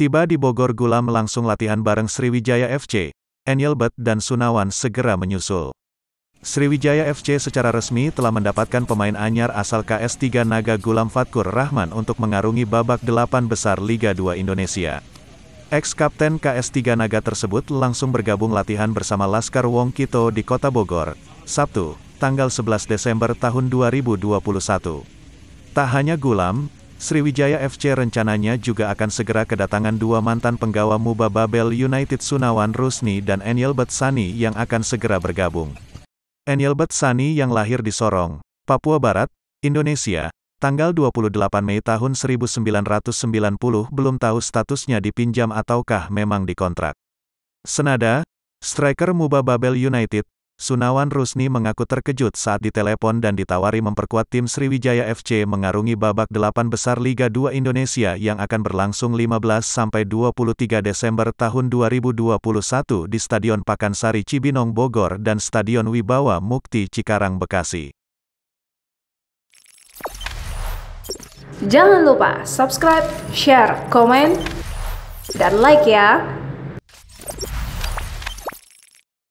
Tiba di Bogor Gulam langsung latihan bareng Sriwijaya FC, Enyelbet dan Sunawan segera menyusul. Sriwijaya FC secara resmi telah mendapatkan pemain anyar asal KS3 Naga Gulam Fatkur Rahman untuk mengarungi babak delapan besar Liga 2 Indonesia. Ex-kapten KS3 Naga tersebut langsung bergabung latihan bersama Laskar Wong Kito di Kota Bogor, Sabtu, tanggal 11 Desember tahun 2021. Tak hanya Gulam, Sriwijaya FC rencananya juga akan segera kedatangan dua mantan penggawa Muba Babel United Sunawan Rusni dan Eniel Betsani yang akan segera bergabung. Eniel Betsani yang lahir di Sorong, Papua Barat, Indonesia, tanggal 28 Mei tahun 1990 belum tahu statusnya dipinjam ataukah memang dikontrak. Senada, striker Muba Babel United, Sunawan Rusni mengaku terkejut saat ditelepon dan ditawari memperkuat tim Sriwijaya FC mengarungi babak delapan besar Liga 2 Indonesia yang akan berlangsung 15-23 Desember tahun 2021 di Stadion Pakansari Cibinong Bogor dan Stadion Wibawa Mukti Cikarang Bekasi. Jangan lupa subscribe, share, komen, dan like ya!